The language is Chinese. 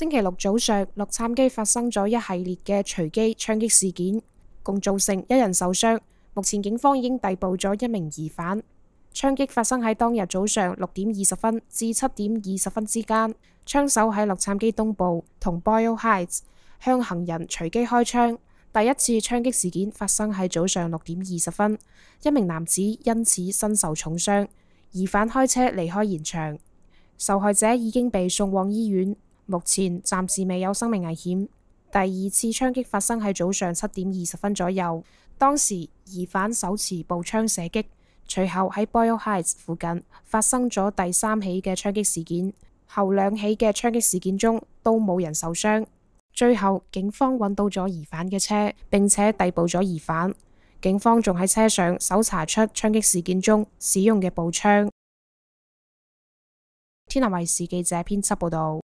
星期六早上，洛杉矶发生咗一系列嘅随机枪击事件，共造成一人受伤。目前警方已经逮捕咗一名疑犯。枪击发生喺当日早上六点二十分至七点二十分之间，枪手喺洛杉矶东部同 Boyle Heights 乡行人随机开枪。第一次枪击事件发生喺早上六点二十分，一名男子因此身受重伤。疑犯开车离开现场，受害者已经被送往医院。目前暫時未有生命危險。第二次槍擊發生喺早上七點二十分左右，當時疑犯手持步槍射擊。隨後喺 b o y h o Heights 附近發生咗第三起嘅槍擊事件，後兩起嘅槍擊事件中都冇人受傷。最後警方揾到咗疑犯嘅車，並且逮捕咗疑犯。警方仲喺車上搜查出槍擊事件中使用嘅步槍。《天下卫視》記者編輯報導。